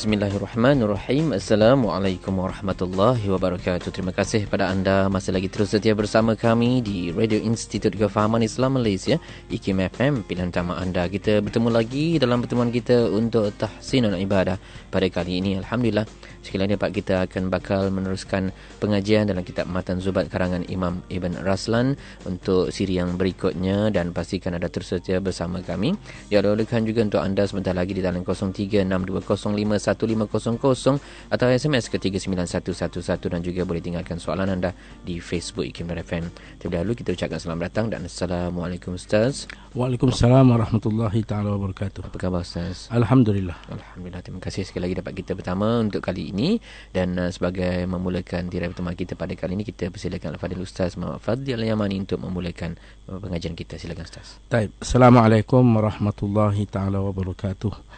Bismillahirrahmanirrahim Assalamualaikum warahmatullahi wabarakatuh Terima kasih kepada anda Masih lagi terus setia bersama kami Di Radio Institut Kefahaman Islam Malaysia IKIM FM Pilihan utama anda Kita bertemu lagi dalam pertemuan kita Untuk tahsin dan ibadah Pada kali ini Alhamdulillah Sekali ini Pak kita akan bakal meneruskan Pengajian dalam kitab Matan Zubat Karangan Imam Ibn Raslan Untuk siri yang berikutnya Dan pastikan ada terus setia bersama kami Ya, dolekan juga untuk anda Sebentar lagi di dalam 03620 0377225656 atau SMS ke 39111 dan juga boleh tinggalkan soalan anda di Facebook Ikim FM. Terlebih dahulu kita ucapkan selamat datang dan Assalamualaikum Ustaz. Waalaikumsalam Warahmatullahi Ta'ala Wabarakatuh. Apa khabar Ustaz? Alhamdulillah. Alhamdulillah. Terima kasih sekali lagi dapat kita pertama untuk kali ini dan uh, sebagai memulakan tirai pertama kita pada kali ini kita persilakan Al-Fadil Ustaz Muhammad Fadli Al-Yamani untuk memulakan uh, pengajian kita. Silakan Ustaz. Baik. Assalamualaikum Warahmatullahi Ta'ala Wabarakatuh.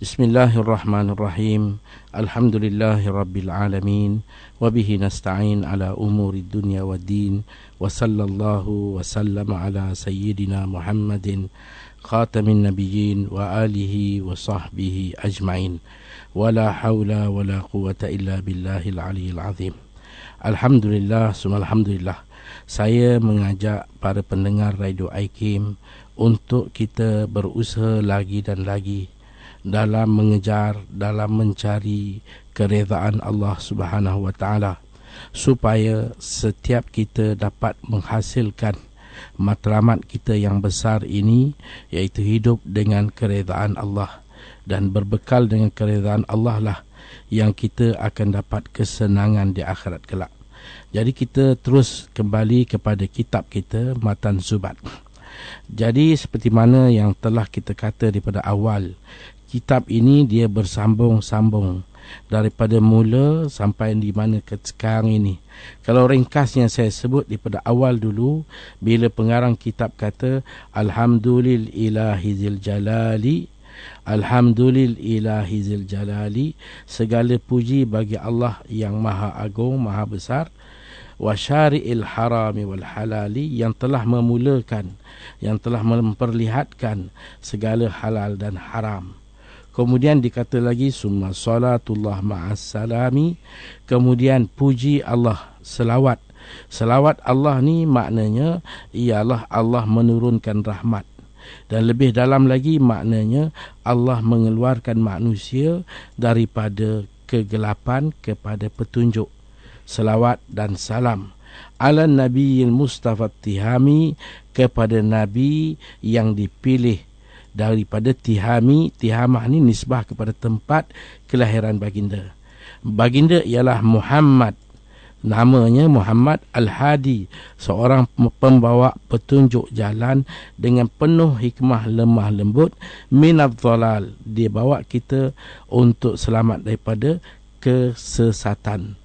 Bismillahirrahmanirrahim Alhamdulillahirrabbilalamin Wabihi nasta'in ala umuri dunia wa din Wasallallahu wasallam ala sayyidina Muhammadin Khatamin nabiyyin wa alihi wa sahbihi ajma'in Wala hawla wala quwata illa billahil aliyil azim Alhamdulillah, alhamdulillah. Saya mengajak para pendengar Radio Aikim Untuk kita berusaha lagi dan lagi dalam mengejar dalam mencari keredaan Allah Subhanahu wa taala supaya setiap kita dapat menghasilkan matlamat kita yang besar ini iaitu hidup dengan keredaan Allah dan berbekal dengan keredaan Allah lah yang kita akan dapat kesenangan di akhirat kelak. Jadi kita terus kembali kepada kitab kita Matan Zubat. Jadi seperti mana yang telah kita kata daripada awal kitab ini dia bersambung-sambung daripada mula sampai di mana ke sekarang ini. Kalau ringkasnya saya sebut daripada awal dulu bila pengarang kitab kata alhamdulillahizil jalali alhamdulillahizil jalali segala puji bagi Allah yang maha agung maha besar wa syari'il harami wal halali yang telah memulakan yang telah memperlihatkan segala halal dan haram Kemudian dikata lagi summa salatullah ma'as salami. Kemudian puji Allah selawat. Selawat Allah ni maknanya ialah Allah menurunkan rahmat. Dan lebih dalam lagi maknanya Allah mengeluarkan manusia daripada kegelapan kepada petunjuk. Selawat dan salam. Alan Nabi Mustafa Tihami kepada Nabi yang dipilih daripada Tihami Tihamah ni nisbah kepada tempat kelahiran baginda baginda ialah Muhammad namanya Muhammad Al-Hadi seorang pembawa petunjuk jalan dengan penuh hikmah lemah lembut minad dhalal dia bawa kita untuk selamat daripada kesesatan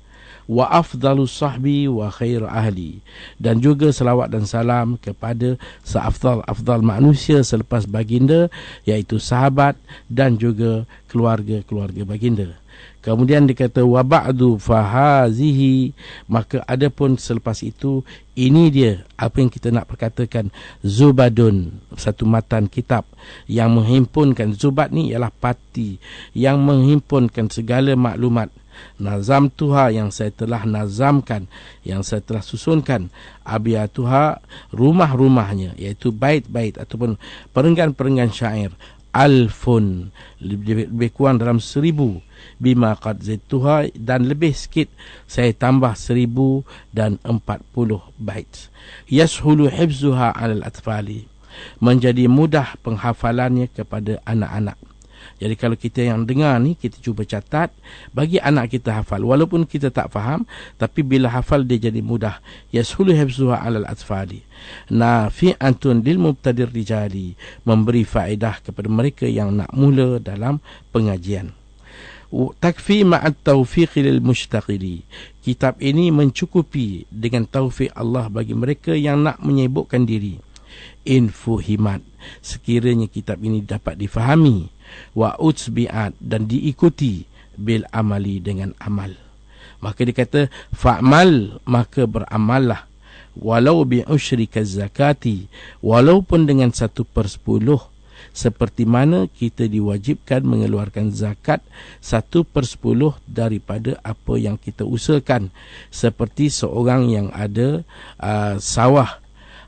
wa afdalu sahbi wa khair ahli dan juga selawat dan salam kepada seafdal afdal manusia selepas baginda iaitu sahabat dan juga keluarga-keluarga baginda kemudian dikata wa ba'du fahazihi maka adapun selepas itu ini dia apa yang kita nak perkatakan Zubadun satu matan kitab yang menghimpunkan Zubad ni ialah parti yang menghimpunkan segala maklumat Nazam Tuha yang saya telah nazamkan Yang saya telah susunkan Abia Tuha rumah-rumahnya Iaitu bait-bait ataupun perenggan-perenggan syair Alfun lebih, kurang dalam seribu Bima Qad Zaituha Dan lebih sikit saya tambah seribu dan empat puluh bait Yashulu Hibzuha Al-Atfali menjadi mudah penghafalannya kepada anak-anak. Jadi kalau kita yang dengar ni kita cuba catat bagi anak kita hafal walaupun kita tak faham tapi bila hafal dia jadi mudah yasulu hafzuha alal atfali nafi'atun lil mubtadir rijali memberi faedah kepada mereka yang nak mula dalam pengajian takfi ma'at tawfiq lil mustaqili kitab ini mencukupi dengan taufik Allah bagi mereka yang nak menyebukkan diri infuhimat sekiranya kitab ini dapat difahami wa utsbi'at dan diikuti bil amali dengan amal. Maka dikata kata fa'mal maka beramallah walau bi usyrika zakati walaupun dengan satu per sepuluh seperti mana kita diwajibkan mengeluarkan zakat satu per sepuluh daripada apa yang kita usahakan seperti seorang yang ada uh, sawah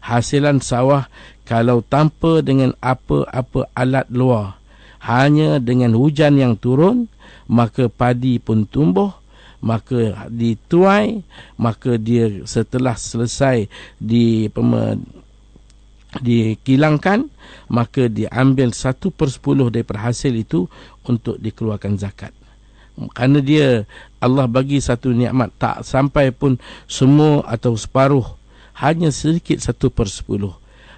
hasilan sawah kalau tanpa dengan apa-apa alat luar hanya dengan hujan yang turun maka padi pun tumbuh maka dituai maka dia setelah selesai di dikilangkan maka diambil satu per sepuluh daripada hasil itu untuk dikeluarkan zakat kerana dia Allah bagi satu nikmat tak sampai pun semua atau separuh hanya sedikit satu per sepuluh.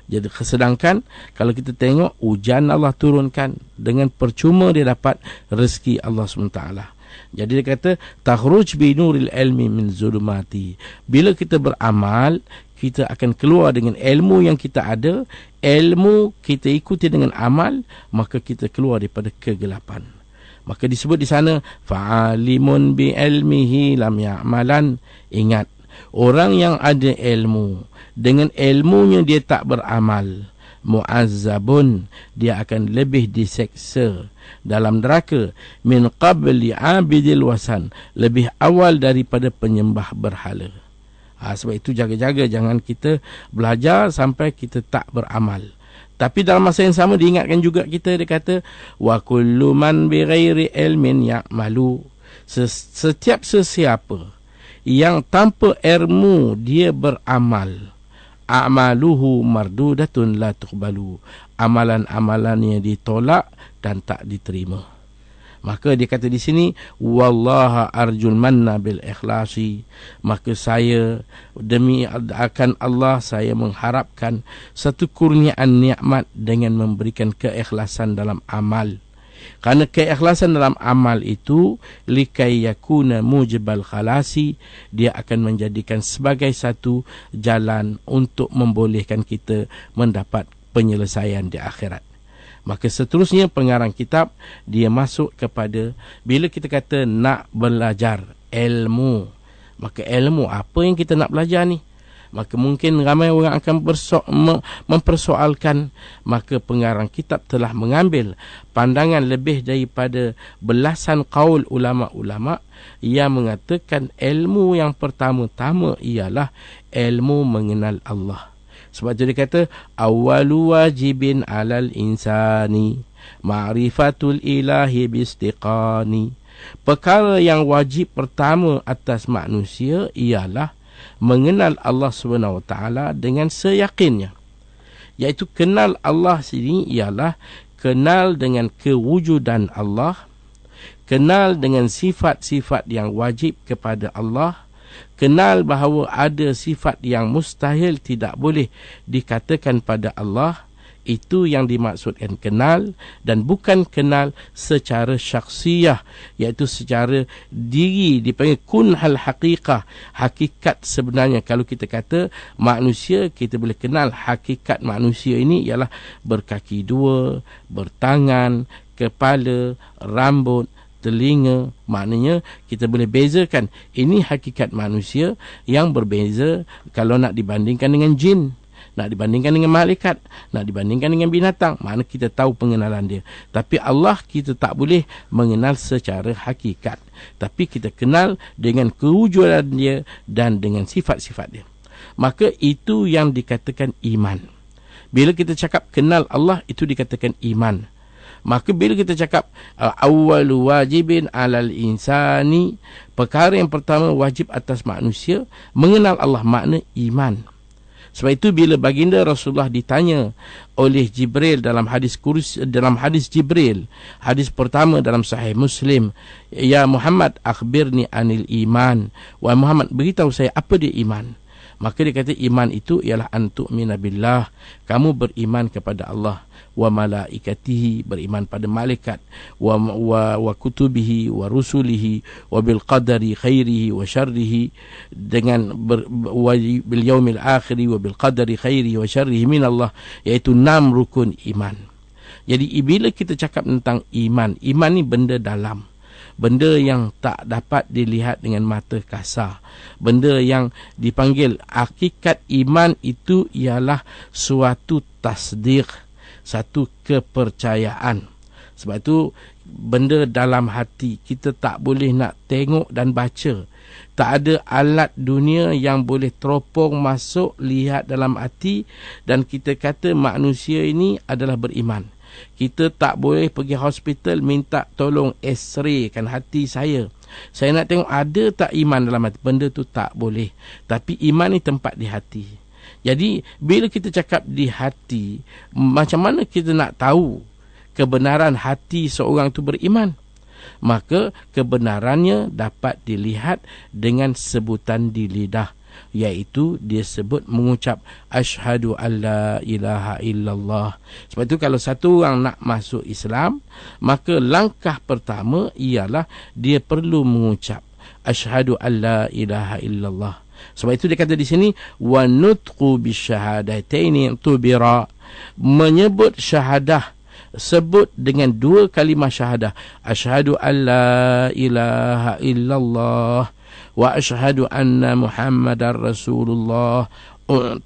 Jadi sedangkan kalau kita tengok hujan Allah turunkan dengan percuma dia dapat rezeki Allah SWT. Jadi dia kata takhruj bi nuril ilmi min zulumati. Bila kita beramal, kita akan keluar dengan ilmu yang kita ada, ilmu kita ikuti dengan amal, maka kita keluar daripada kegelapan. Maka disebut di sana fa'alimun bi ilmihi lam ya'malan. Ingat Orang yang ada ilmu Dengan ilmunya dia tak beramal Mu'azzabun Dia akan lebih diseksa Dalam neraka Min qabli abidil wasan Lebih awal daripada penyembah berhala ha, Sebab itu jaga-jaga Jangan kita belajar sampai kita tak beramal tapi dalam masa yang sama diingatkan juga kita dia kata wa kullu man bi ilmin ya'malu setiap sesiapa yang tanpa ilmu dia beramal amaluhu mardudatun la tuqbalu amalan-amalannya ditolak dan tak diterima maka dia kata di sini wallaha arjul manna bil ikhlasi maka saya demi akan Allah saya mengharapkan satu kurniaan nikmat dengan memberikan keikhlasan dalam amal Karena keikhlasan dalam amal itu likai yakuna mujbal khalasi dia akan menjadikan sebagai satu jalan untuk membolehkan kita mendapat penyelesaian di akhirat. Maka seterusnya pengarang kitab dia masuk kepada bila kita kata nak belajar ilmu maka ilmu apa yang kita nak belajar ni? maka mungkin ramai orang akan berso- mempersoalkan maka pengarang kitab telah mengambil pandangan lebih daripada belasan kaul ulama-ulama Ia mengatakan ilmu yang pertama-tama ialah ilmu mengenal Allah sebab itu dia kata awalu wajibin alal insani ma'rifatul ilahi bistiqani perkara yang wajib pertama atas manusia ialah mengenal Allah Subhanahu Wa Taala dengan seyakinnya. Yaitu kenal Allah sini ialah kenal dengan kewujudan Allah, kenal dengan sifat-sifat yang wajib kepada Allah, kenal bahawa ada sifat yang mustahil tidak boleh dikatakan pada Allah, itu yang dimaksudkan kenal dan bukan kenal secara syaksiyah, iaitu secara diri dipanggil kun hal haqiqah hakikat sebenarnya kalau kita kata manusia kita boleh kenal hakikat manusia ini ialah berkaki dua bertangan kepala rambut telinga maknanya kita boleh bezakan ini hakikat manusia yang berbeza kalau nak dibandingkan dengan jin nak dibandingkan dengan malaikat nak dibandingkan dengan binatang mana kita tahu pengenalan dia tapi Allah kita tak boleh mengenal secara hakikat tapi kita kenal dengan kewujudan dia dan dengan sifat-sifat dia maka itu yang dikatakan iman bila kita cakap kenal Allah itu dikatakan iman Maka bila kita cakap uh, awal wajibin alal insani perkara yang pertama wajib atas manusia mengenal Allah makna iman. Sebab itu bila baginda Rasulullah ditanya oleh Jibril dalam hadis kursi, dalam hadis Jibril, hadis pertama dalam sahih Muslim, ya Muhammad akhbirni anil iman. Wa Muhammad beritahu saya apa dia iman maka dia kata iman itu ialah antuk minabilah kamu beriman kepada Allah wa malaikatihi beriman pada malaikat wa wa, wa kutubihi wa rusulihi wa bil qadari khairihi wa syarrihi dengan ber, wa bil yaumil akhir wa bil qadari khairihi wa syarrihi min Allah iaitu enam rukun iman jadi bila kita cakap tentang iman iman ni benda dalam benda yang tak dapat dilihat dengan mata kasar benda yang dipanggil hakikat iman itu ialah suatu tasdik satu kepercayaan sebab itu benda dalam hati kita tak boleh nak tengok dan baca tak ada alat dunia yang boleh teropong masuk lihat dalam hati dan kita kata manusia ini adalah beriman kita tak boleh pergi hospital minta tolong x-raykan hati saya. Saya nak tengok ada tak iman dalam hati. Benda tu tak boleh. Tapi iman ni tempat di hati. Jadi bila kita cakap di hati, macam mana kita nak tahu kebenaran hati seorang tu beriman? Maka kebenarannya dapat dilihat dengan sebutan di lidah iaitu dia sebut mengucap ashadu alla ilaha illallah. Sebab itu kalau satu orang nak masuk Islam, maka langkah pertama ialah dia perlu mengucap ashadu alla ilaha illallah. Sebab itu dia kata di sini wa nutqu tu bira menyebut syahadah sebut dengan dua kalimah syahadah ashadu alla ilaha illallah Wa ashhadu anna Muhammadar Rasulullah.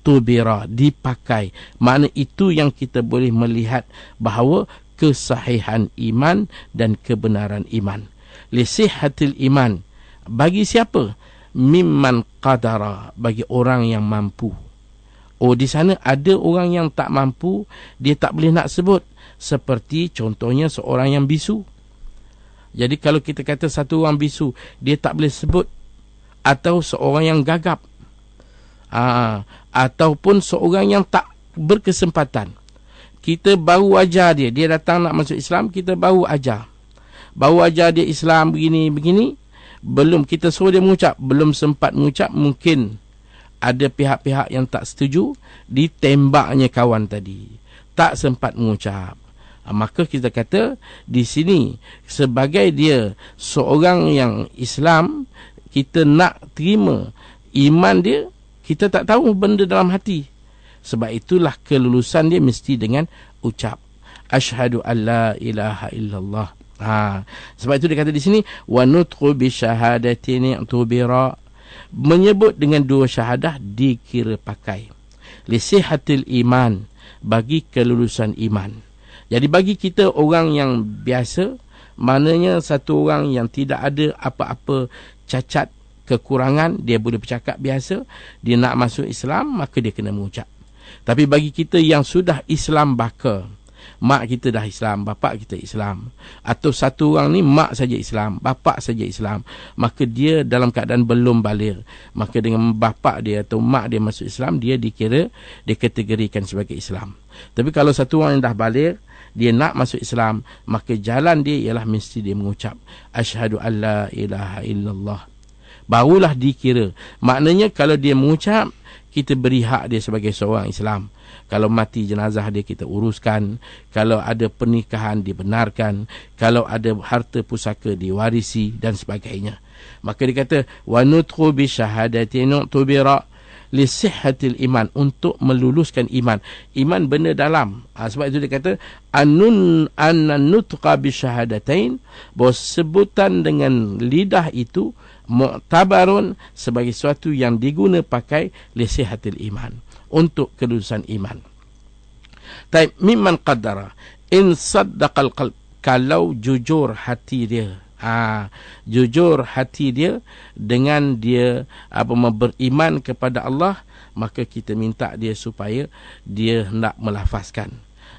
Tubira dipakai mana itu yang kita boleh melihat bahawa kesahihan iman dan kebenaran iman lisihatil iman bagi siapa mimman qadara bagi orang yang mampu oh di sana ada orang yang tak mampu dia tak boleh nak sebut seperti contohnya seorang yang bisu jadi kalau kita kata satu orang bisu dia tak boleh sebut atau seorang yang gagap ha, ataupun seorang yang tak berkesempatan kita baru ajar dia dia datang nak masuk Islam kita baru ajar baru ajar dia Islam begini begini belum kita suruh dia mengucap belum sempat mengucap mungkin ada pihak-pihak yang tak setuju ditembaknya kawan tadi tak sempat mengucap ah, maka kita kata di sini sebagai dia seorang yang Islam kita nak terima iman dia kita tak tahu benda dalam hati sebab itulah kelulusan dia mesti dengan ucap asyhadu alla ilaha illallah ha sebab itu dia kata di sini wa nutqu bi shahadatin tubira menyebut dengan dua syahadah dikira pakai lisihatil iman bagi kelulusan iman jadi bagi kita orang yang biasa Maknanya satu orang yang tidak ada apa-apa cacat kekurangan dia boleh bercakap biasa dia nak masuk Islam maka dia kena mengucap tapi bagi kita yang sudah Islam baka mak kita dah Islam bapa kita Islam atau satu orang ni mak saja Islam bapa saja Islam maka dia dalam keadaan belum balir maka dengan bapa dia atau mak dia masuk Islam dia dikira dikategorikan sebagai Islam tapi kalau satu orang yang dah balir dia nak masuk Islam maka jalan dia ialah mesti dia mengucap asyhadu alla ilaha illallah barulah dikira maknanya kalau dia mengucap kita beri hak dia sebagai seorang Islam kalau mati jenazah dia kita uruskan kalau ada pernikahan dibenarkan kalau ada harta pusaka diwarisi dan sebagainya maka dia kata wa nutqu bi syahadati nutubira lisihatil iman untuk meluluskan iman. Iman benda dalam. Ha, sebab itu dia kata anun annutqa bisyahadatain bahawa sebutan dengan lidah itu mu'tabarun sebagai suatu yang diguna pakai lisihatil iman untuk kelulusan iman. Taib mimman qaddara in saddaqal qalb kalau jujur hati dia ha, jujur hati dia dengan dia apa beriman kepada Allah maka kita minta dia supaya dia hendak melafazkan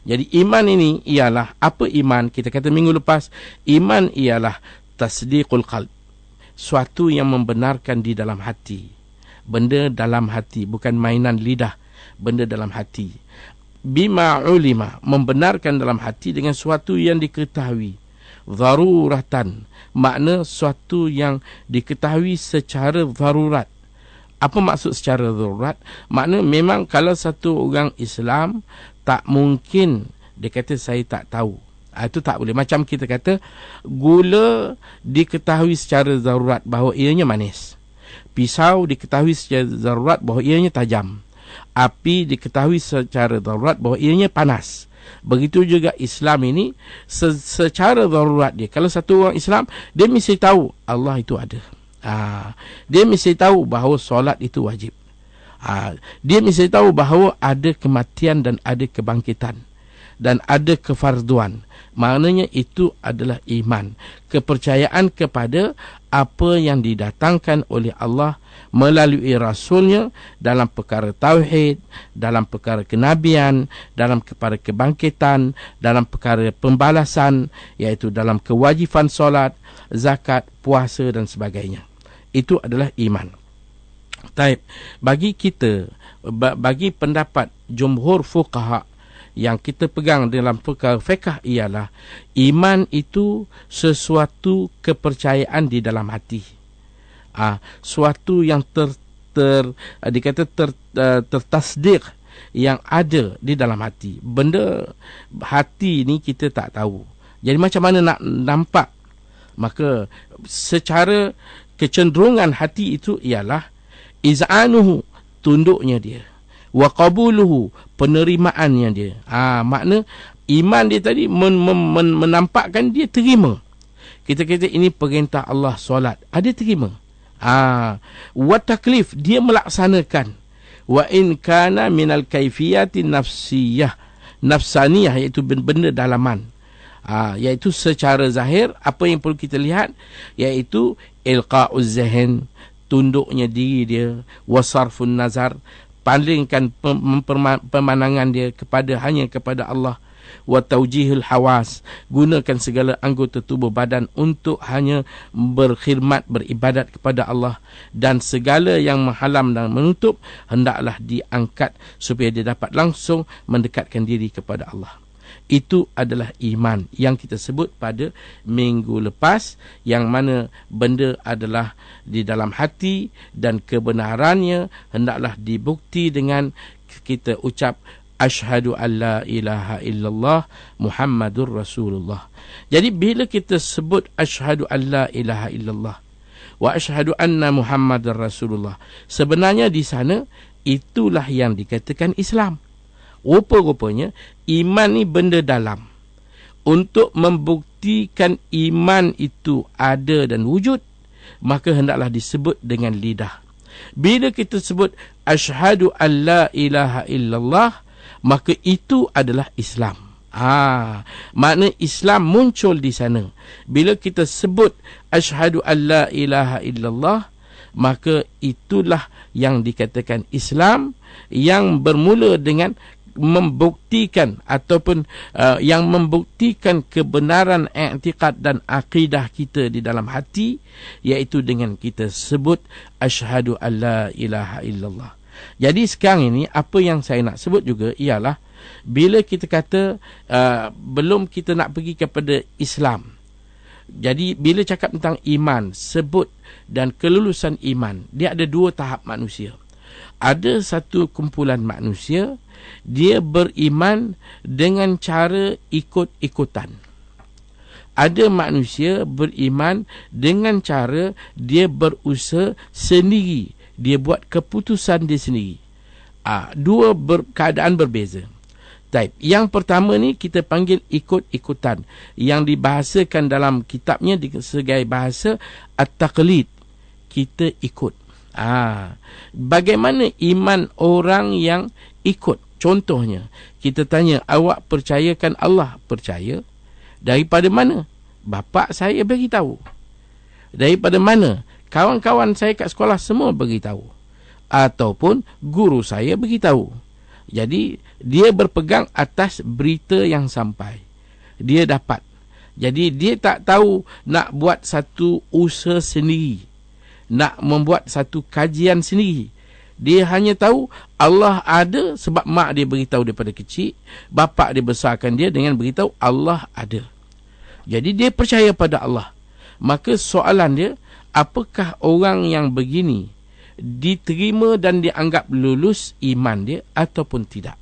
jadi iman ini ialah apa iman kita kata minggu lepas iman ialah tasdiqul qalb suatu yang membenarkan di dalam hati benda dalam hati bukan mainan lidah benda dalam hati bima ulima membenarkan dalam hati dengan suatu yang diketahui daruratan makna suatu yang diketahui secara darurat. Apa maksud secara darurat? Makna memang kalau satu orang Islam tak mungkin dia kata saya tak tahu. Ah, itu tak boleh. Macam kita kata gula diketahui secara darurat bahawa ianya manis. Pisau diketahui secara darurat bahawa ianya tajam. Api diketahui secara darurat bahawa ianya panas. Begitu juga Islam ini se secara darurat dia. Kalau satu orang Islam, dia mesti tahu Allah itu ada. Ha, dia mesti tahu bahawa solat itu wajib. Ha, dia mesti tahu bahawa ada kematian dan ada kebangkitan dan ada kefarduan. Maknanya itu adalah iman, kepercayaan kepada apa yang didatangkan oleh Allah melalui rasulnya dalam perkara tauhid, dalam perkara kenabian, dalam perkara kebangkitan, dalam perkara pembalasan iaitu dalam kewajifan solat, zakat, puasa dan sebagainya. Itu adalah iman. Taib, bagi kita bagi pendapat jumhur fuqaha yang kita pegang dalam perkara fiqh ialah iman itu sesuatu kepercayaan di dalam hati. Ah, ha, suatu yang ter, ter ah, dikata ter, ter, ah, tertasdik yang ada di dalam hati. Benda hati ni kita tak tahu. Jadi macam mana nak nampak? Maka secara kecenderungan hati itu ialah iz'anuhu tunduknya dia wa qabuluhu penerimaannya dia ha, makna iman dia tadi men, men, men, menampakkan dia terima kita kata ini perintah Allah solat ada ha, terima ha, wa taklif dia melaksanakan wa in kana minal kaifiyati nafsiyah nafsaniyah iaitu benda dalaman ha, iaitu secara zahir apa yang perlu kita lihat iaitu ilqa'uz zahn tunduknya diri dia wasarfun nazar palingkan pemandangan dia kepada hanya kepada Allah wa taujihul hawas gunakan segala anggota tubuh badan untuk hanya berkhidmat beribadat kepada Allah dan segala yang menghalang dan menutup hendaklah diangkat supaya dia dapat langsung mendekatkan diri kepada Allah itu adalah iman yang kita sebut pada minggu lepas yang mana benda adalah di dalam hati dan kebenarannya hendaklah dibukti dengan kita ucap Ashadu an la ilaha illallah Muhammadur Rasulullah Jadi bila kita sebut Ashadu an la ilaha illallah Wa ashadu anna Muhammadur Rasulullah Sebenarnya di sana Itulah yang dikatakan Islam Rupa-rupanya iman ni benda dalam. Untuk membuktikan iman itu ada dan wujud, maka hendaklah disebut dengan lidah. Bila kita sebut asyhadu alla ilaha illallah, maka itu adalah Islam. Ah, makna Islam muncul di sana. Bila kita sebut asyhadu alla ilaha illallah, maka itulah yang dikatakan Islam yang bermula dengan membuktikan ataupun uh, yang membuktikan kebenaran i'tiqad dan akidah kita di dalam hati iaitu dengan kita sebut asyhadu alla ilaha illallah. Jadi sekarang ini apa yang saya nak sebut juga ialah bila kita kata uh, belum kita nak pergi kepada Islam. Jadi bila cakap tentang iman sebut dan kelulusan iman dia ada dua tahap manusia. Ada satu kumpulan manusia dia beriman dengan cara ikut-ikutan. Ada manusia beriman dengan cara dia berusaha sendiri, dia buat keputusan dia sendiri. Ah, ha, dua ber- keadaan berbeza. Taip. Yang pertama ni kita panggil ikut-ikutan yang dibahasakan dalam kitabnya dengan segai bahasa at-taqlid. Kita ikut. Ah. Ha. Bagaimana iman orang yang ikut? Contohnya, kita tanya, awak percayakan Allah? Percaya. Daripada mana? bapa saya bagi beritahu. Daripada mana? Kawan-kawan saya kat sekolah semua bagi tahu Ataupun guru saya bagi tahu Jadi, dia berpegang atas berita yang sampai. Dia dapat. Jadi, dia tak tahu nak buat satu usaha sendiri. Nak membuat satu kajian sendiri dia hanya tahu Allah ada sebab mak dia beritahu daripada kecil, bapak dia besarkan dia dengan beritahu Allah ada. Jadi dia percaya pada Allah. Maka soalan dia, apakah orang yang begini diterima dan dianggap lulus iman dia ataupun tidak?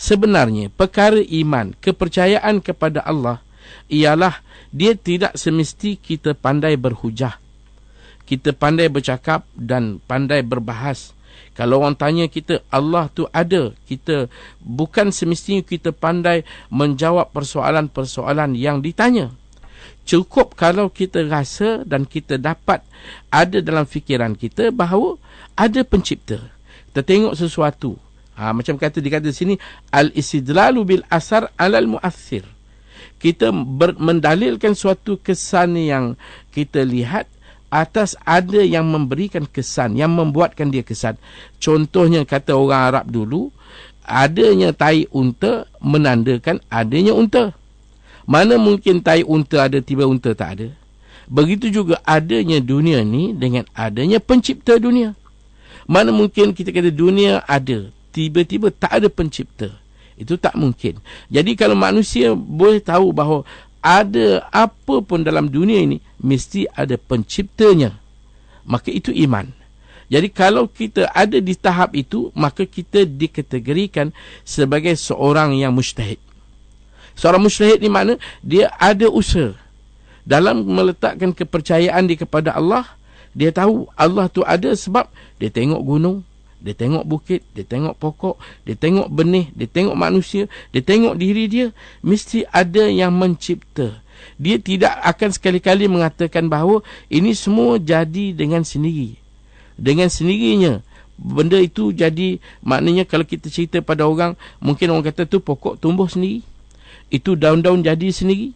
Sebenarnya perkara iman, kepercayaan kepada Allah ialah dia tidak semesti kita pandai berhujah. Kita pandai bercakap dan pandai berbahas kalau orang tanya kita Allah tu ada kita bukan semestinya kita pandai menjawab persoalan-persoalan yang ditanya cukup kalau kita rasa dan kita dapat ada dalam fikiran kita bahawa ada pencipta kita tengok sesuatu ha, macam kata dikata sini al istidlalu bil asar alal muassir kita mendalilkan suatu kesan yang kita lihat atas ada yang memberikan kesan yang membuatkan dia kesan contohnya kata orang Arab dulu adanya tai unta menandakan adanya unta mana mungkin tai unta ada tiba unta tak ada begitu juga adanya dunia ni dengan adanya pencipta dunia mana mungkin kita kata dunia ada tiba-tiba tak ada pencipta itu tak mungkin jadi kalau manusia boleh tahu bahawa ada apa pun dalam dunia ini mesti ada penciptanya maka itu iman jadi kalau kita ada di tahap itu maka kita dikategorikan sebagai seorang yang mustahid seorang mustahid di mana dia ada usaha dalam meletakkan kepercayaan di kepada Allah dia tahu Allah tu ada sebab dia tengok gunung dia tengok bukit, dia tengok pokok, dia tengok benih, dia tengok manusia, dia tengok diri dia, mesti ada yang mencipta. Dia tidak akan sekali-kali mengatakan bahawa ini semua jadi dengan sendiri. Dengan sendirinya benda itu jadi maknanya kalau kita cerita pada orang mungkin orang kata tu pokok tumbuh sendiri itu daun-daun jadi sendiri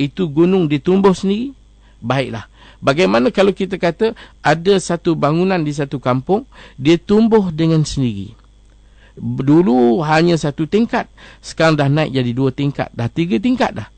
itu gunung ditumbuh sendiri baiklah Bagaimana kalau kita kata ada satu bangunan di satu kampung dia tumbuh dengan sendiri. Dulu hanya satu tingkat, sekarang dah naik jadi dua tingkat, dah tiga tingkat dah.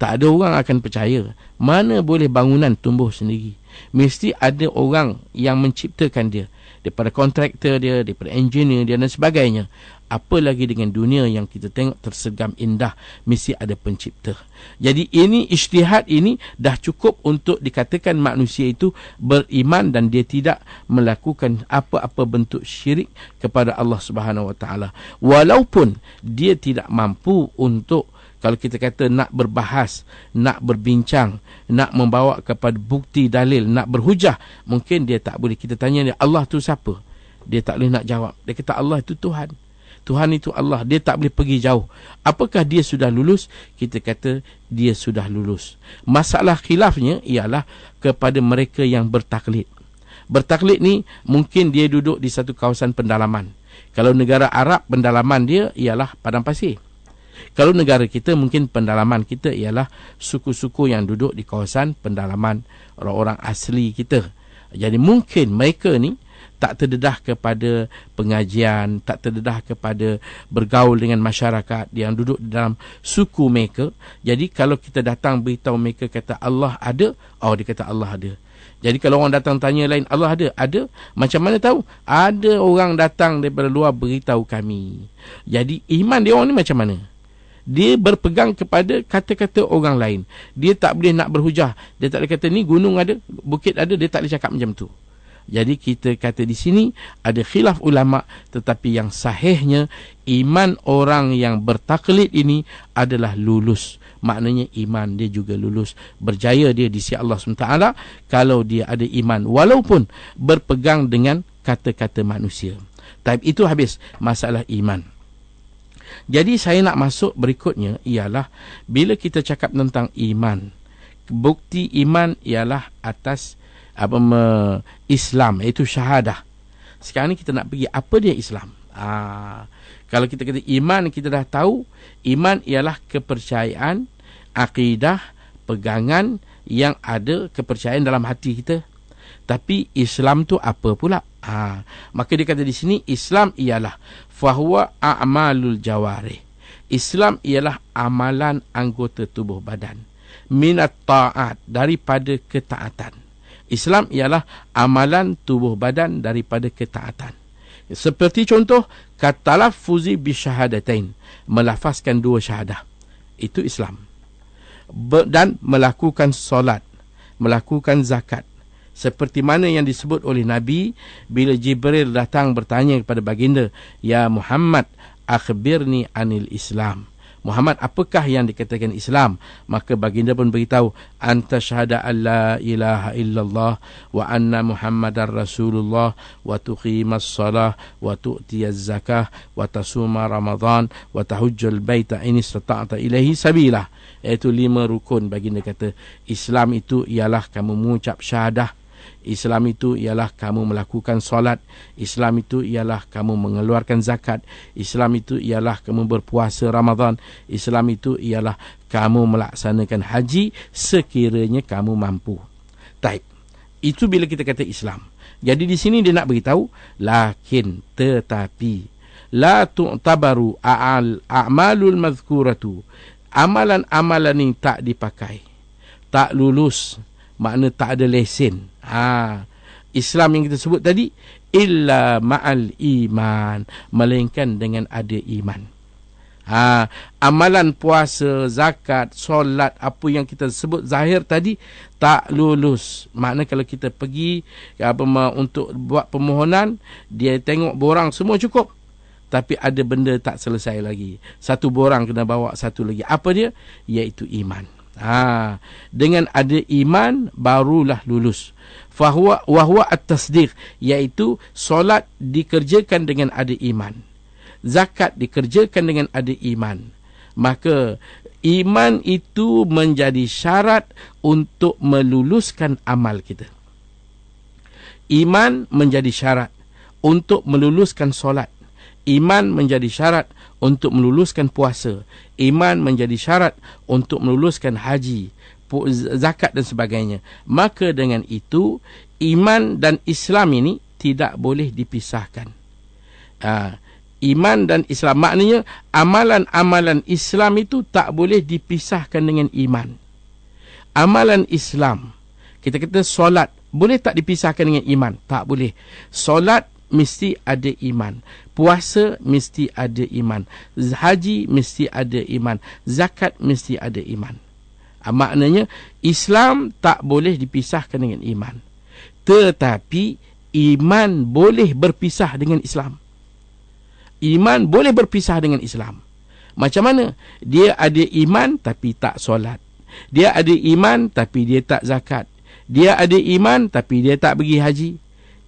Tak ada orang akan percaya. Mana boleh bangunan tumbuh sendiri? Mesti ada orang yang menciptakan dia daripada kontraktor dia, daripada engineer dia dan sebagainya. Apa lagi dengan dunia yang kita tengok tersegam indah Mesti ada pencipta Jadi ini isytihad ini dah cukup untuk dikatakan manusia itu beriman Dan dia tidak melakukan apa-apa bentuk syirik kepada Allah Subhanahu SWT Walaupun dia tidak mampu untuk kalau kita kata nak berbahas, nak berbincang, nak membawa kepada bukti dalil, nak berhujah, mungkin dia tak boleh. Kita tanya dia, Allah tu siapa? Dia tak boleh nak jawab. Dia kata Allah itu Tuhan. Tuhan itu Allah. Dia tak boleh pergi jauh. Apakah dia sudah lulus? Kita kata dia sudah lulus. Masalah khilafnya ialah kepada mereka yang bertaklid. Bertaklid ni mungkin dia duduk di satu kawasan pendalaman. Kalau negara Arab, pendalaman dia ialah padang pasir. Kalau negara kita mungkin pendalaman kita ialah suku-suku yang duduk di kawasan pendalaman orang-orang asli kita. Jadi mungkin mereka ni tak terdedah kepada pengajian, tak terdedah kepada bergaul dengan masyarakat yang duduk dalam suku mereka. Jadi kalau kita datang beritahu mereka kata Allah ada, oh dia kata Allah ada. Jadi kalau orang datang tanya lain Allah ada, ada macam mana tahu? Ada orang datang daripada luar beritahu kami. Jadi iman dia orang ni macam mana? dia berpegang kepada kata-kata orang lain. Dia tak boleh nak berhujah. Dia tak boleh kata ni gunung ada, bukit ada, dia tak boleh cakap macam tu. Jadi kita kata di sini ada khilaf ulama tetapi yang sahihnya iman orang yang bertaklid ini adalah lulus. Maknanya iman dia juga lulus, berjaya dia di sisi Allah SWT kalau dia ada iman walaupun berpegang dengan kata-kata manusia. Tapi itu habis masalah iman. Jadi saya nak masuk berikutnya ialah bila kita cakap tentang iman. Bukti iman ialah atas apa me, Islam iaitu syahadah. Sekarang ni kita nak pergi apa dia Islam? Aa, ah, kalau kita kata iman kita dah tahu iman ialah kepercayaan akidah pegangan yang ada kepercayaan dalam hati kita tapi Islam tu apa pula? Ha, maka dia kata di sini Islam ialah fahuwa a'malul jawarih. Islam ialah amalan anggota tubuh badan. Minat ta'at daripada ketaatan. Islam ialah amalan tubuh badan daripada ketaatan. Seperti contoh, katalah fuzi bisyahadatain. Melafazkan dua syahadah. Itu Islam. Dan melakukan solat. Melakukan zakat seperti mana yang disebut oleh Nabi bila Jibril datang bertanya kepada baginda ya Muhammad akhbirni anil Islam Muhammad apakah yang dikatakan Islam maka baginda pun beritahu anta syahada alla ilaha illallah wa anna muhammadar rasulullah wa tuqimas salah wa tu'tiyaz zakah wa tasuma ramadan wa tahujjul baita in istata'ta ilahi sabila iaitu lima rukun baginda kata Islam itu ialah kamu mengucap syahadah Islam itu ialah kamu melakukan solat. Islam itu ialah kamu mengeluarkan zakat. Islam itu ialah kamu berpuasa Ramadan. Islam itu ialah kamu melaksanakan haji sekiranya kamu mampu. Taib. Itu bila kita kata Islam. Jadi di sini dia nak beritahu. Lakin tetapi. La tu'tabaru a'al a'malul mazkuratu. Amalan-amalan ini tak dipakai. Tak lulus. Tak lulus makna tak ada lesen. Ha. Islam yang kita sebut tadi illa ma'al iman, melainkan dengan ada iman. Ha. amalan puasa, zakat, solat, apa yang kita sebut zahir tadi tak lulus. Makna kalau kita pergi apa untuk buat permohonan, dia tengok borang semua cukup. Tapi ada benda tak selesai lagi. Satu borang kena bawa satu lagi. Apa dia? Iaitu iman. Ha, dengan ada iman barulah lulus. Fahwa wahwa at-tasdiq iaitu solat dikerjakan dengan ada iman. Zakat dikerjakan dengan ada iman. Maka iman itu menjadi syarat untuk meluluskan amal kita. Iman menjadi syarat untuk meluluskan solat. Iman menjadi syarat untuk meluluskan puasa. Iman menjadi syarat untuk meluluskan haji, zakat dan sebagainya. Maka dengan itu, iman dan Islam ini tidak boleh dipisahkan. Ha, iman dan Islam maknanya amalan-amalan Islam itu tak boleh dipisahkan dengan iman. Amalan Islam, kita kata solat, boleh tak dipisahkan dengan iman? Tak boleh. Solat mesti ada iman. Puasa mesti ada iman. Haji mesti ada iman. Zakat mesti ada iman. Ha, maknanya Islam tak boleh dipisahkan dengan iman. Tetapi iman boleh berpisah dengan Islam. Iman boleh berpisah dengan Islam. Macam mana? Dia ada iman tapi tak solat. Dia ada iman tapi dia tak zakat. Dia ada iman tapi dia tak pergi haji.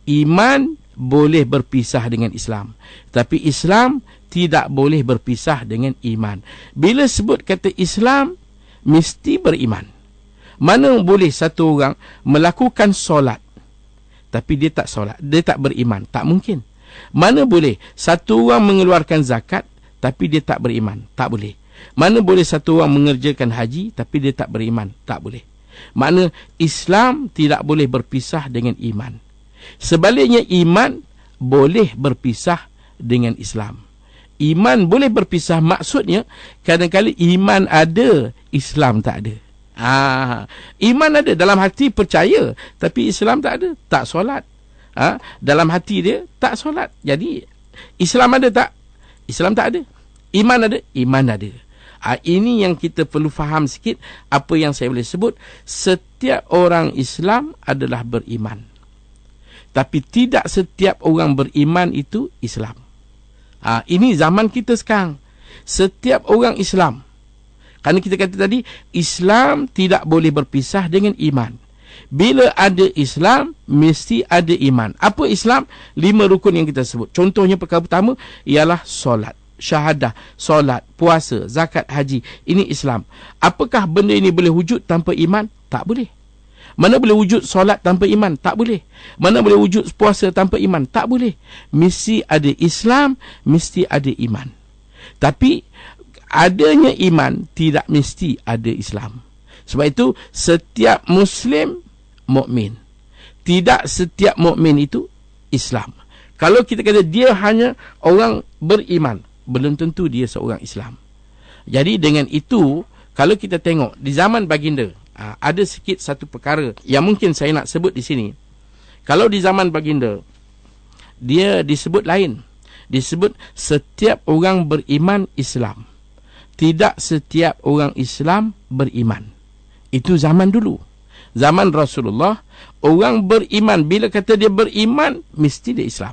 Iman boleh berpisah dengan Islam. Tapi Islam tidak boleh berpisah dengan iman. Bila sebut kata Islam, mesti beriman. Mana boleh satu orang melakukan solat, tapi dia tak solat, dia tak beriman. Tak mungkin. Mana boleh satu orang mengeluarkan zakat, tapi dia tak beriman. Tak boleh. Mana boleh satu orang mengerjakan haji, tapi dia tak beriman. Tak boleh. Mana Islam tidak boleh berpisah dengan iman. Sebaliknya iman boleh berpisah dengan Islam. Iman boleh berpisah maksudnya kadang-kadang iman ada, Islam tak ada. Ah, iman ada dalam hati percaya tapi Islam tak ada, tak solat. Ah, dalam hati dia tak solat. Jadi Islam ada tak? Islam tak ada. Iman ada, iman ada. Ah, ini yang kita perlu faham sikit apa yang saya boleh sebut setiap orang Islam adalah beriman. Tapi tidak setiap orang beriman itu Islam. Ha, ini zaman kita sekarang. Setiap orang Islam. Karena kita kata tadi, Islam tidak boleh berpisah dengan iman. Bila ada Islam, mesti ada iman. Apa Islam? Lima rukun yang kita sebut. Contohnya perkara pertama, ialah solat. Syahadah, solat, puasa, zakat, haji. Ini Islam. Apakah benda ini boleh wujud tanpa iman? Tak boleh. Mana boleh wujud solat tanpa iman? Tak boleh. Mana boleh wujud puasa tanpa iman? Tak boleh. Mesti ada Islam, mesti ada iman. Tapi adanya iman tidak mesti ada Islam. Sebab itu setiap muslim mukmin. Tidak setiap mukmin itu Islam. Kalau kita kata dia hanya orang beriman, belum tentu dia seorang Islam. Jadi dengan itu, kalau kita tengok di zaman baginda, Ah, ada sikit satu perkara yang mungkin saya nak sebut di sini. Kalau di zaman baginda, dia disebut lain. Disebut setiap orang beriman Islam. Tidak setiap orang Islam beriman. Itu zaman dulu. Zaman Rasulullah, orang beriman. Bila kata dia beriman, mesti dia Islam.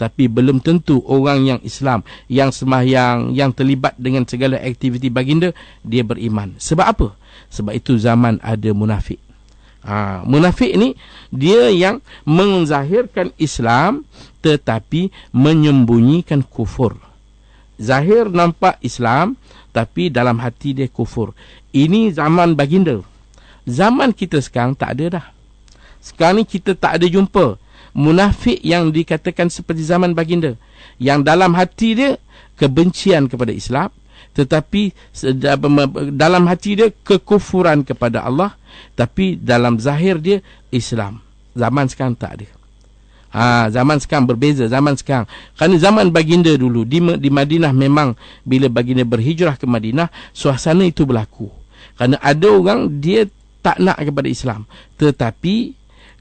Tapi belum tentu orang yang Islam, yang semahyang, yang terlibat dengan segala aktiviti baginda, dia beriman. Sebab apa? Sebab itu zaman ada munafik. Ha, munafik ni dia yang menzahirkan Islam tetapi menyembunyikan kufur. Zahir nampak Islam tapi dalam hati dia kufur. Ini zaman baginda. Zaman kita sekarang tak ada dah. Sekarang ni kita tak ada jumpa munafik yang dikatakan seperti zaman baginda yang dalam hati dia kebencian kepada Islam tetapi dalam hati dia kekufuran kepada Allah tapi dalam zahir dia Islam zaman sekarang tak ada ha, zaman sekarang berbeza zaman sekarang kerana zaman baginda dulu di, di Madinah memang bila baginda berhijrah ke Madinah suasana itu berlaku kerana ada orang dia tak nak kepada Islam tetapi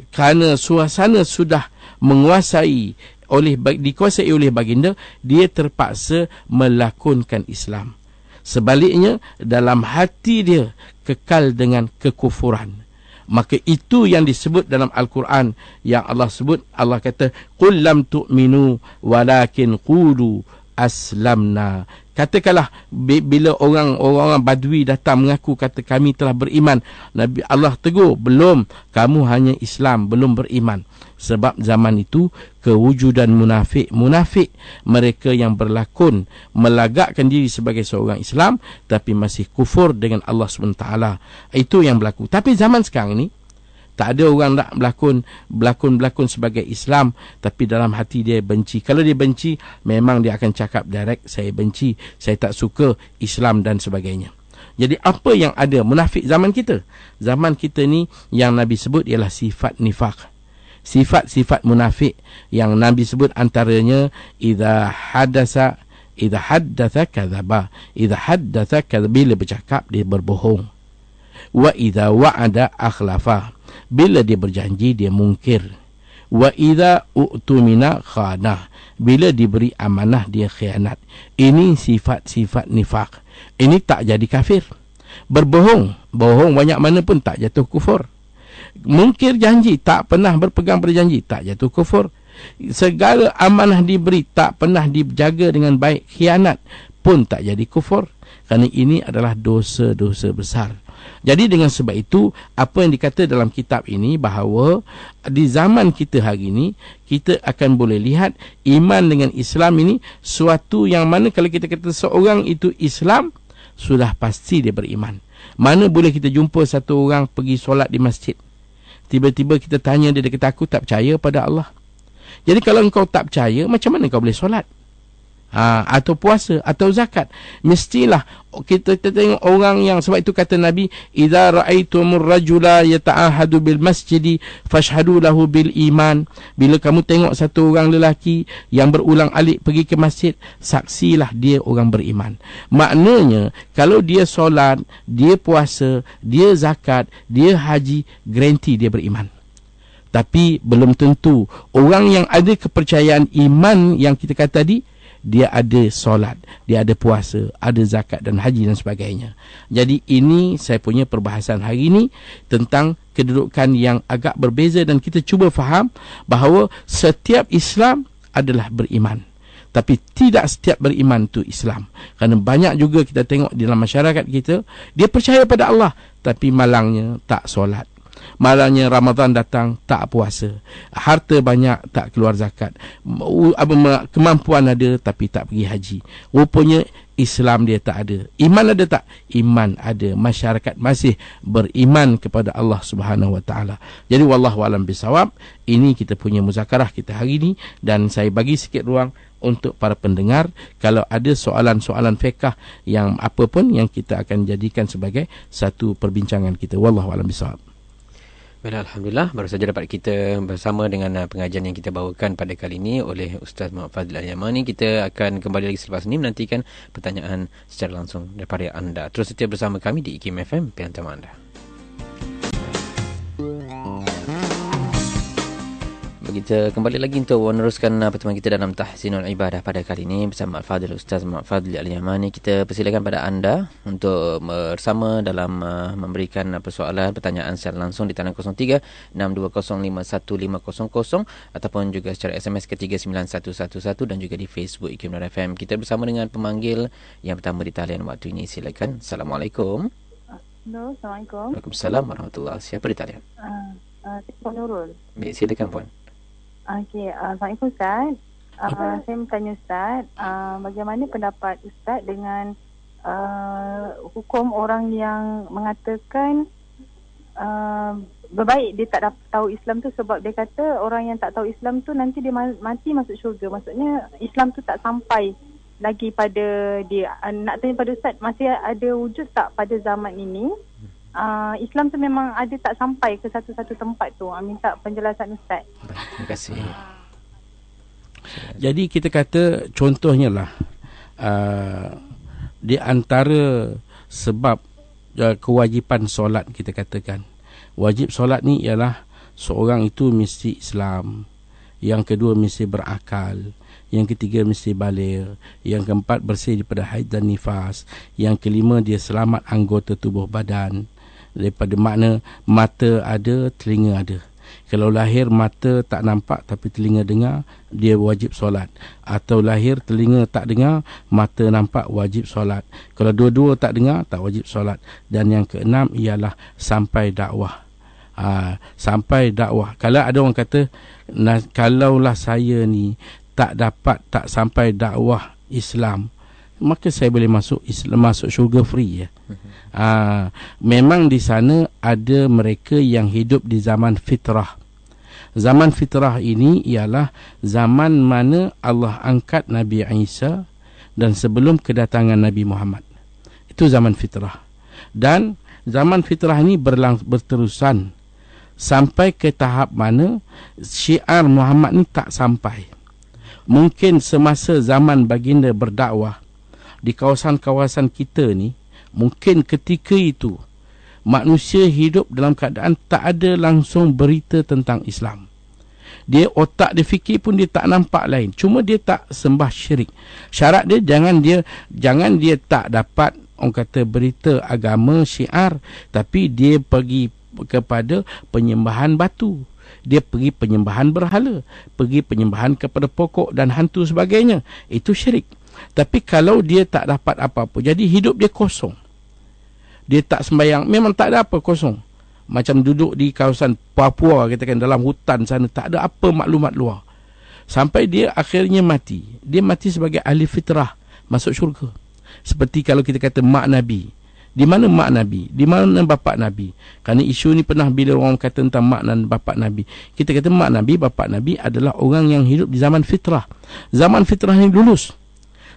kerana suasana sudah menguasai oleh dikuasai oleh baginda dia terpaksa melakonkan Islam sebaliknya dalam hati dia kekal dengan kekufuran maka itu yang disebut dalam al-Quran yang Allah sebut Allah kata qul lam tu'minu walakin qulu aslamna katakanlah bila orang-orang badui datang mengaku kata kami telah beriman Nabi Allah tegur belum kamu hanya Islam belum beriman sebab zaman itu kewujudan munafik munafik mereka yang berlakon melagakkan diri sebagai seorang Islam tapi masih kufur dengan Allah SWT itu yang berlaku tapi zaman sekarang ni tak ada orang nak berlakon berlakon-berlakon sebagai Islam tapi dalam hati dia benci kalau dia benci memang dia akan cakap direct saya benci saya tak suka Islam dan sebagainya jadi apa yang ada munafik zaman kita? Zaman kita ni yang Nabi sebut ialah sifat nifak sifat-sifat munafik yang Nabi sebut antaranya idza hadasa idza haddatha kadzaba idza haddatha kadzaba bila bercakap dia berbohong wa idza wa'ada akhlafa bila dia berjanji dia mungkir wa idza utumina khana bila diberi amanah dia khianat ini sifat-sifat nifak ini tak jadi kafir berbohong bohong banyak mana pun tak jatuh kufur mungkir janji tak pernah berpegang pada janji tak jatuh kufur segala amanah diberi tak pernah dijaga dengan baik khianat pun tak jadi kufur kerana ini adalah dosa-dosa besar jadi dengan sebab itu apa yang dikata dalam kitab ini bahawa di zaman kita hari ini kita akan boleh lihat iman dengan Islam ini suatu yang mana kalau kita kata seorang itu Islam sudah pasti dia beriman mana boleh kita jumpa satu orang pergi solat di masjid Tiba-tiba kita tanya dia, dia kata aku tak percaya pada Allah. Jadi kalau engkau tak percaya, macam mana engkau boleh solat? ha, atau puasa atau zakat mestilah kita, kita tengok orang yang sebab itu kata nabi idza raaitumur rajula yata'ahadu bil masjidi fashhadu lahu bil iman bila kamu tengok satu orang lelaki yang berulang alik pergi ke masjid saksilah dia orang beriman maknanya kalau dia solat dia puasa dia zakat dia haji garanti dia beriman tapi belum tentu orang yang ada kepercayaan iman yang kita kata tadi dia ada solat, dia ada puasa, ada zakat dan haji dan sebagainya. Jadi ini saya punya perbahasan hari ini tentang kedudukan yang agak berbeza dan kita cuba faham bahawa setiap Islam adalah beriman. Tapi tidak setiap beriman itu Islam. Kerana banyak juga kita tengok dalam masyarakat kita, dia percaya pada Allah. Tapi malangnya tak solat. Malangnya Ramadan datang tak puasa. Harta banyak tak keluar zakat. Kemampuan ada tapi tak pergi haji. Rupanya Islam dia tak ada. Iman ada tak? Iman ada. Masyarakat masih beriman kepada Allah Subhanahu Wa Taala. Jadi wallahu alam bisawab, ini kita punya muzakarah kita hari ini dan saya bagi sikit ruang untuk para pendengar kalau ada soalan-soalan fiqh yang apa pun yang kita akan jadikan sebagai satu perbincangan kita wallahu alam bisawab. Well, Alhamdulillah, baru saja dapat kita bersama dengan uh, pengajian yang kita bawakan pada kali ini oleh Ustaz Muhammad Fadil al ini Kita akan kembali lagi selepas ini menantikan pertanyaan secara langsung daripada anda. Terus setia bersama kami di IKIM FM, pihak anda kita kembali lagi untuk meneruskan uh, pertemuan kita dalam tahsinul ibadah pada kali ini bersama Al-Fadhil Ustaz Muhammad Fadli Al-Yamani. Kita persilakan pada anda untuk bersama dalam uh, memberikan uh, persoalan pertanyaan secara langsung di talian 0362051500 ataupun juga secara SMS ke 39111 dan juga di Facebook Ikim Nur FM. Kita bersama dengan pemanggil yang pertama di talian waktu ini. Silakan. Assalamualaikum. Assalamualaikum. Waalaikumsalam warahmatullahi. Siapa di talian? Uh, uh, Puan Nurul. Baik, silakan Puan. Uh, Okey, uh, pun Ustaz. Uh, saya nak tanya Ustaz, uh, bagaimana pendapat Ustaz dengan uh, hukum orang yang mengatakan uh, berbaik dia tak tahu Islam tu sebab dia kata orang yang tak tahu Islam tu nanti dia mati masuk syurga. Maksudnya Islam tu tak sampai lagi pada dia. Uh, nak tanya pada Ustaz, masih ada wujud tak pada zaman ini? Hmm uh, Islam tu memang ada tak sampai ke satu-satu tempat tu. Uh, minta penjelasan Ustaz. Baik, terima kasih. Ah. Jadi kita kata contohnya lah uh, di antara sebab uh, kewajipan solat kita katakan wajib solat ni ialah seorang itu mesti Islam, yang kedua mesti berakal, yang ketiga mesti balir, yang keempat bersih daripada haid dan nifas, yang kelima dia selamat anggota tubuh badan daripada makna mata ada telinga ada kalau lahir mata tak nampak tapi telinga dengar dia wajib solat atau lahir telinga tak dengar mata nampak wajib solat kalau dua-dua tak dengar tak wajib solat dan yang keenam ialah sampai dakwah ha, sampai dakwah kalau ada orang kata kalaulah saya ni tak dapat tak sampai dakwah Islam maka saya boleh masuk Islam masuk sugar free ya Aa, ah, memang di sana ada mereka yang hidup di zaman fitrah. Zaman fitrah ini ialah zaman mana Allah angkat Nabi Isa dan sebelum kedatangan Nabi Muhammad. Itu zaman fitrah. Dan zaman fitrah ini berlang berterusan sampai ke tahap mana syiar Muhammad ni tak sampai. Mungkin semasa zaman baginda berdakwah di kawasan-kawasan kita ni, mungkin ketika itu manusia hidup dalam keadaan tak ada langsung berita tentang Islam dia otak dia fikir pun dia tak nampak lain cuma dia tak sembah syirik syarat dia jangan dia jangan dia tak dapat orang kata berita agama syiar tapi dia pergi kepada penyembahan batu dia pergi penyembahan berhala pergi penyembahan kepada pokok dan hantu sebagainya itu syirik tapi kalau dia tak dapat apa-apa, jadi hidup dia kosong. Dia tak sembayang, memang tak ada apa kosong. Macam duduk di kawasan Papua, kita kan dalam hutan sana, tak ada apa maklumat luar. Sampai dia akhirnya mati. Dia mati sebagai ahli fitrah, masuk syurga. Seperti kalau kita kata mak Nabi. Di mana mak Nabi? Di mana bapa Nabi? Kerana isu ni pernah bila orang kata tentang mak dan bapa Nabi. Kita kata mak Nabi, bapa Nabi adalah orang yang hidup di zaman fitrah. Zaman fitrah ni lulus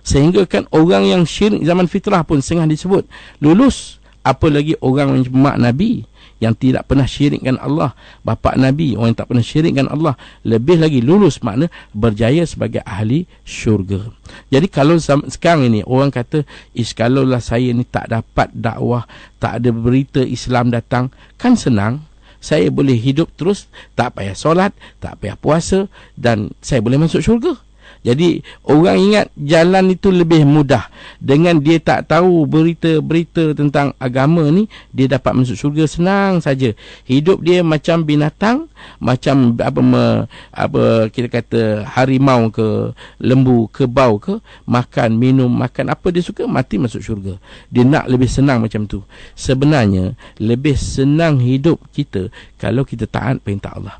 sehingga kan orang yang syirik zaman fitrah pun sengah disebut lulus apa lagi orang mak nabi yang tidak pernah syirikkan Allah bapa nabi orang yang tak pernah syirikkan Allah lebih lagi lulus makna berjaya sebagai ahli syurga jadi kalau sekarang ini orang kata is kalau lah saya ni tak dapat dakwah tak ada berita Islam datang kan senang saya boleh hidup terus tak payah solat tak payah puasa dan saya boleh masuk syurga jadi orang ingat jalan itu lebih mudah dengan dia tak tahu berita-berita tentang agama ni dia dapat masuk syurga senang saja. Hidup dia macam binatang, macam apa me, apa kita kata harimau ke, lembu, kebau ke, makan, minum, makan apa dia suka mati masuk syurga. Dia nak lebih senang macam tu. Sebenarnya lebih senang hidup kita kalau kita taat perintah Allah.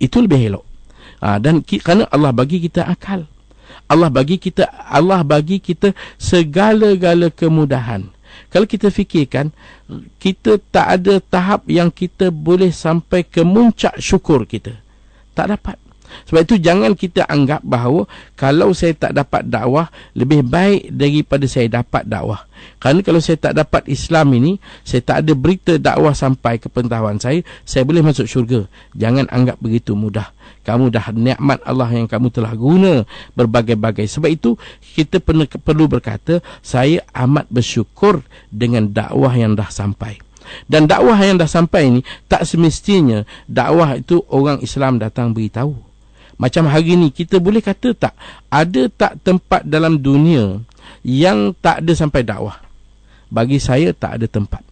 Itu lebih elok. Ha, dan ki, kerana Allah bagi kita akal. Allah bagi kita Allah bagi kita segala-gala kemudahan. Kalau kita fikirkan, kita tak ada tahap yang kita boleh sampai ke muncak syukur kita. Tak dapat. Sebab itu jangan kita anggap bahawa kalau saya tak dapat dakwah, lebih baik daripada saya dapat dakwah. Kerana kalau saya tak dapat Islam ini, saya tak ada berita dakwah sampai ke pengetahuan saya, saya boleh masuk syurga. Jangan anggap begitu mudah kamu dah nikmat Allah yang kamu telah guna berbagai-bagai sebab itu kita perlu berkata saya amat bersyukur dengan dakwah yang dah sampai dan dakwah yang dah sampai ini tak semestinya dakwah itu orang Islam datang beritahu macam hari ini kita boleh kata tak ada tak tempat dalam dunia yang tak ada sampai dakwah bagi saya tak ada tempat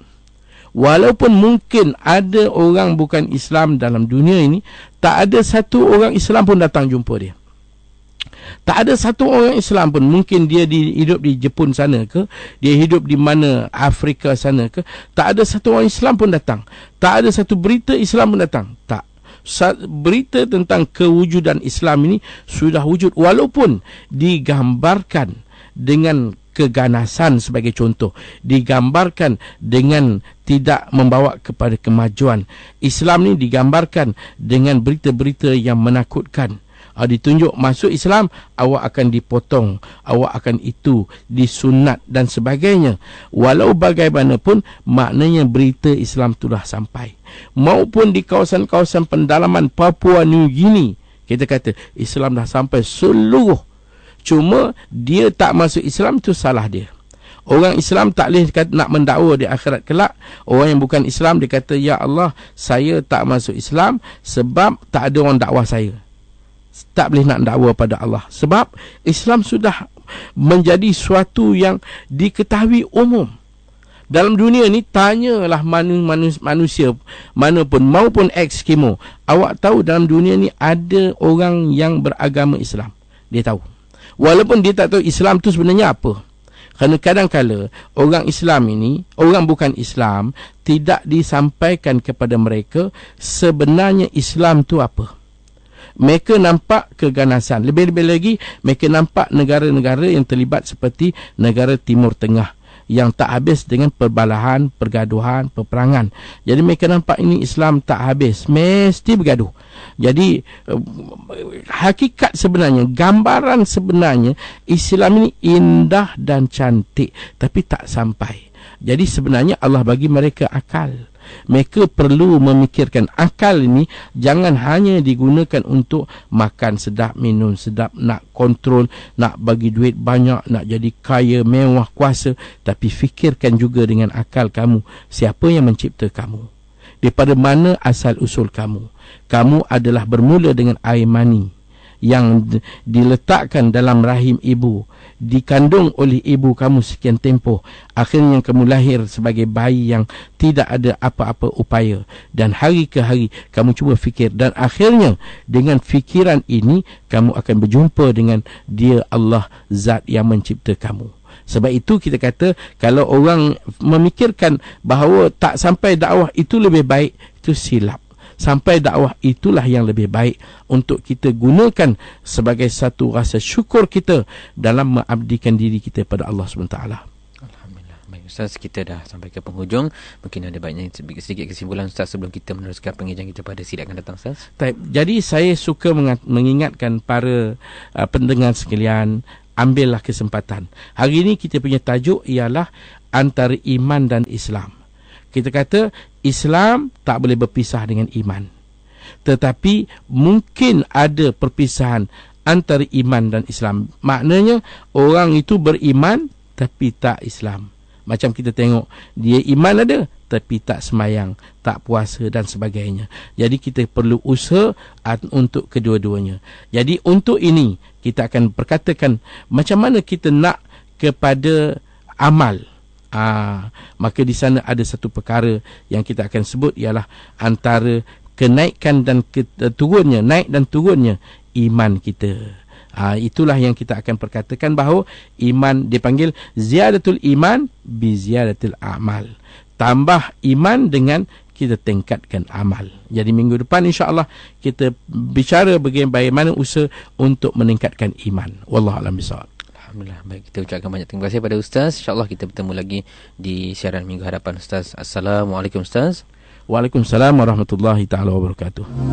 walaupun mungkin ada orang bukan Islam dalam dunia ini tak ada satu orang Islam pun datang jumpa dia tak ada satu orang Islam pun mungkin dia di, hidup di Jepun sana ke dia hidup di mana Afrika sana ke tak ada satu orang Islam pun datang tak ada satu berita Islam pun datang tak berita tentang kewujudan Islam ini sudah wujud walaupun digambarkan dengan keganasan sebagai contoh digambarkan dengan tidak membawa kepada kemajuan. Islam ni digambarkan dengan berita-berita yang menakutkan. Ha, ditunjuk masuk Islam, awak akan dipotong. Awak akan itu, disunat dan sebagainya. Walau bagaimanapun, maknanya berita Islam itulah sampai. Maupun di kawasan-kawasan pendalaman Papua New Guinea, kita kata Islam dah sampai seluruh. Cuma dia tak masuk Islam, tu salah dia. Orang Islam tak boleh kata, nak mendakwa di akhirat kelak. Orang yang bukan Islam dia kata, Ya Allah, saya tak masuk Islam sebab tak ada orang dakwah saya. Tak boleh nak dakwa pada Allah. Sebab Islam sudah menjadi suatu yang diketahui umum. Dalam dunia ni tanyalah manusia-manusia mana pun maupun ekskimo, awak tahu dalam dunia ni ada orang yang beragama Islam. Dia tahu. Walaupun dia tak tahu Islam tu sebenarnya apa. Kerana kadangkala orang Islam ini, orang bukan Islam, tidak disampaikan kepada mereka sebenarnya Islam tu apa. Mereka nampak keganasan. Lebih-lebih lagi, mereka nampak negara-negara yang terlibat seperti negara Timur Tengah yang tak habis dengan perbalahan, pergaduhan, peperangan. Jadi mereka nampak ini Islam tak habis, mesti bergaduh. Jadi eh, hakikat sebenarnya, gambaran sebenarnya Islam ini indah dan cantik tapi tak sampai. Jadi sebenarnya Allah bagi mereka akal mereka perlu memikirkan akal ini jangan hanya digunakan untuk makan sedap minum sedap nak kontrol nak bagi duit banyak nak jadi kaya mewah kuasa tapi fikirkan juga dengan akal kamu siapa yang mencipta kamu daripada mana asal usul kamu kamu adalah bermula dengan air mani yang diletakkan dalam rahim ibu dikandung oleh ibu kamu sekian tempoh akhirnya kamu lahir sebagai bayi yang tidak ada apa-apa upaya dan hari ke hari kamu cuba fikir dan akhirnya dengan fikiran ini kamu akan berjumpa dengan dia Allah zat yang mencipta kamu sebab itu kita kata kalau orang memikirkan bahawa tak sampai dakwah itu lebih baik itu silap sampai dakwah itulah yang lebih baik untuk kita gunakan sebagai satu rasa syukur kita dalam mengabdikan diri kita kepada Allah SWT. Ustaz, kita dah sampai ke penghujung. Mungkin ada banyak sedikit kesimpulan Ustaz sebelum kita meneruskan pengajian kita pada sidang akan datang Ustaz. Taip. Jadi saya suka mengingatkan para uh, pendengar sekalian, ambillah kesempatan. Hari ini kita punya tajuk ialah antara iman dan Islam. Kita kata Islam tak boleh berpisah dengan iman. Tetapi mungkin ada perpisahan antara iman dan Islam. Maknanya orang itu beriman tapi tak Islam. Macam kita tengok dia iman ada tapi tak semayang, tak puasa dan sebagainya. Jadi kita perlu usaha untuk kedua-duanya. Jadi untuk ini kita akan perkatakan macam mana kita nak kepada amal. Aa, ah, maka di sana ada satu perkara yang kita akan sebut ialah antara kenaikan dan turunnya, naik dan turunnya iman kita. Aa, ah, itulah yang kita akan perkatakan bahawa iman dipanggil ziyadatul iman bi ziyadatul amal. Tambah iman dengan kita tingkatkan amal. Jadi minggu depan insya-Allah kita bicara bagaimana usaha untuk meningkatkan iman. Wallahu a'lam bissawab. Alhamdulillah. Baik, kita ucapkan banyak terima kasih pada Ustaz. InsyaAllah kita bertemu lagi di siaran Minggu Harapan Ustaz. Assalamualaikum Ustaz. Waalaikumsalam warahmatullahi taala wabarakatuh.